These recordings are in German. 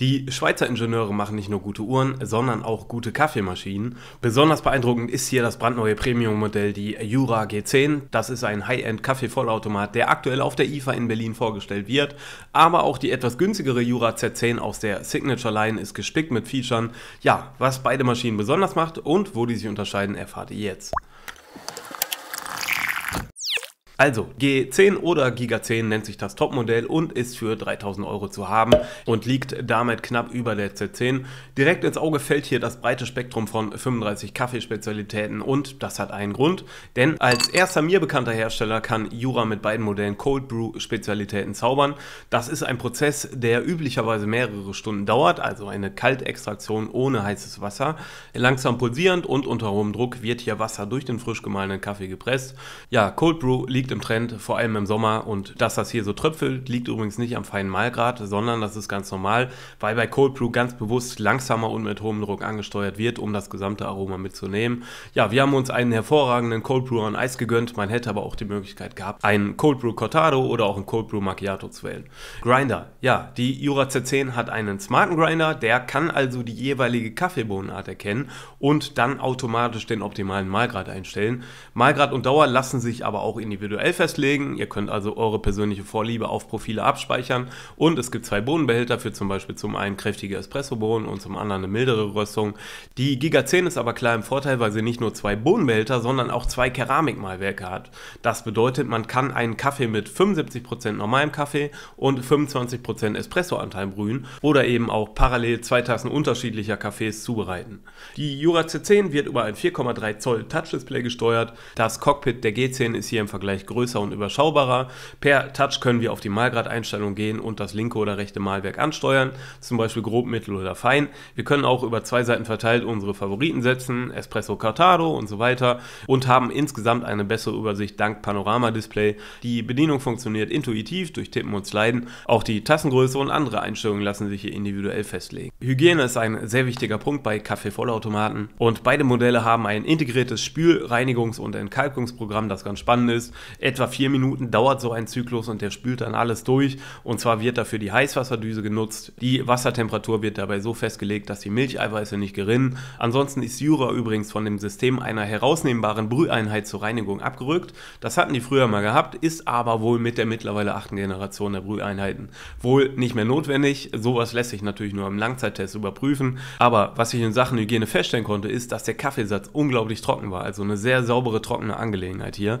Die Schweizer Ingenieure machen nicht nur gute Uhren, sondern auch gute Kaffeemaschinen. Besonders beeindruckend ist hier das brandneue Premium-Modell, die Jura G10. Das ist ein High-End-Kaffee-Vollautomat, der aktuell auf der IFA in Berlin vorgestellt wird. Aber auch die etwas günstigere Jura Z10 aus der Signature-Line ist gespickt mit Features. Ja, was beide Maschinen besonders macht und wo die sich unterscheiden, erfahrt ihr jetzt. Also G10 oder Giga 10 nennt sich das Topmodell und ist für 3000 Euro zu haben und liegt damit knapp über der Z10. Direkt ins Auge fällt hier das breite Spektrum von 35 Kaffeespezialitäten und das hat einen Grund, denn als erster mir bekannter Hersteller kann Jura mit beiden Modellen Cold Brew Spezialitäten zaubern. Das ist ein Prozess, der üblicherweise mehrere Stunden dauert, also eine Kaltextraktion ohne heißes Wasser. Langsam pulsierend und unter hohem Druck wird hier Wasser durch den frisch gemahlenen Kaffee gepresst. Ja, Cold Brew liegt liegt im Trend, vor allem im Sommer. Und dass das hier so tröpfelt, liegt übrigens nicht am feinen Malgrad, sondern das ist ganz normal, weil bei Cold Brew ganz bewusst langsamer und mit hohem Druck angesteuert wird, um das gesamte Aroma mitzunehmen. Ja, wir haben uns einen hervorragenden Cold Brew an Eis gegönnt. Man hätte aber auch die Möglichkeit gehabt, einen Cold Brew Cortado oder auch einen Cold Brew Macchiato zu wählen. Grinder. Ja, die Jura C10 hat einen smarten Grinder, der kann also die jeweilige Kaffeebohnenart erkennen und dann automatisch den optimalen Malgrad einstellen. Malgrad und Dauer lassen sich aber auch individuell individuell festlegen. Ihr könnt also eure persönliche Vorliebe auf Profile abspeichern. Und es gibt zwei Bohnenbehälter für zum Beispiel zum einen kräftige Espresso-Bohnen und zum anderen eine mildere Röstung. Die Giga 10 ist aber klar im Vorteil, weil sie nicht nur zwei Bohnenbehälter, sondern auch zwei Keramikmalwerke hat. Das bedeutet, man kann einen Kaffee mit 75% normalem Kaffee und 25% Espressoanteil brühen oder eben auch parallel zwei Tassen unterschiedlicher Kaffees zubereiten. Die Jura C10 wird über ein 4,3 Zoll Touch-Display gesteuert. Das Cockpit der G10 ist hier im Vergleich gleich größer und überschaubarer. Per Touch können wir auf die Malgrad-Einstellung gehen und das linke oder rechte Malwerk ansteuern, zum Beispiel grob, mittel oder fein. Wir können auch über zwei Seiten verteilt unsere Favoriten setzen, Espresso Cartado und so weiter und haben insgesamt eine bessere Übersicht dank Panorama-Display. Die Bedienung funktioniert intuitiv durch Tippen und Sliden. Auch die Tassengröße und andere Einstellungen lassen sich hier individuell festlegen. Hygiene ist ein sehr wichtiger Punkt bei Kaffeevollautomaten und beide Modelle haben ein integriertes Spülreinigungs- und Entkalkungsprogramm, das ganz spannend ist. Etwa vier Minuten dauert so ein Zyklus und der spült dann alles durch. Und zwar wird dafür die Heißwasserdüse genutzt. Die Wassertemperatur wird dabei so festgelegt, dass die Milcheiweiße nicht gerinnen. Ansonsten ist Jura übrigens von dem System einer herausnehmbaren Brüheinheit zur Reinigung abgerückt. Das hatten die früher mal gehabt, ist aber wohl mit der mittlerweile achten Generation der Brüheinheiten wohl nicht mehr notwendig. Sowas lässt sich natürlich nur im Langzeittest überprüfen. Aber was ich in Sachen Hygiene feststellen konnte, ist, dass der Kaffeesatz unglaublich trocken war. Also eine sehr saubere, trockene Angelegenheit hier.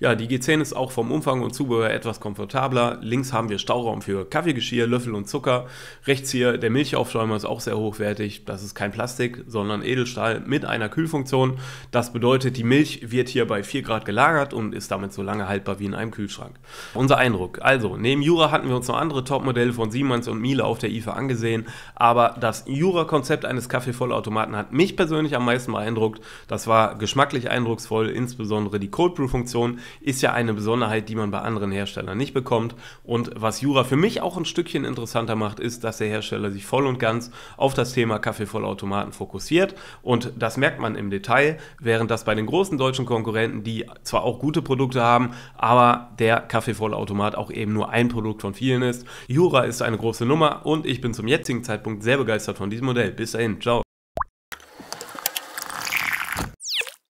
Ja, die die G10 ist auch vom Umfang und Zubehör etwas komfortabler. Links haben wir Stauraum für Kaffeegeschirr, Löffel und Zucker. Rechts hier der Milchaufschäumer ist auch sehr hochwertig. Das ist kein Plastik, sondern Edelstahl mit einer Kühlfunktion. Das bedeutet, die Milch wird hier bei 4 Grad gelagert und ist damit so lange haltbar wie in einem Kühlschrank. Unser Eindruck. Also, neben Jura hatten wir uns noch andere Topmodelle von Siemens und Miele auf der IFA angesehen, aber das Jura-Konzept eines Kaffeevollautomaten hat mich persönlich am meisten beeindruckt. Das war geschmacklich eindrucksvoll, insbesondere die Cold Brew-Funktion ist ist ja eine Besonderheit, die man bei anderen Herstellern nicht bekommt. Und was Jura für mich auch ein Stückchen interessanter macht, ist, dass der Hersteller sich voll und ganz auf das Thema Kaffeevollautomaten fokussiert. Und das merkt man im Detail, während das bei den großen deutschen Konkurrenten, die zwar auch gute Produkte haben, aber der Kaffeevollautomat auch eben nur ein Produkt von vielen ist. Jura ist eine große Nummer und ich bin zum jetzigen Zeitpunkt sehr begeistert von diesem Modell. Bis dahin, ciao.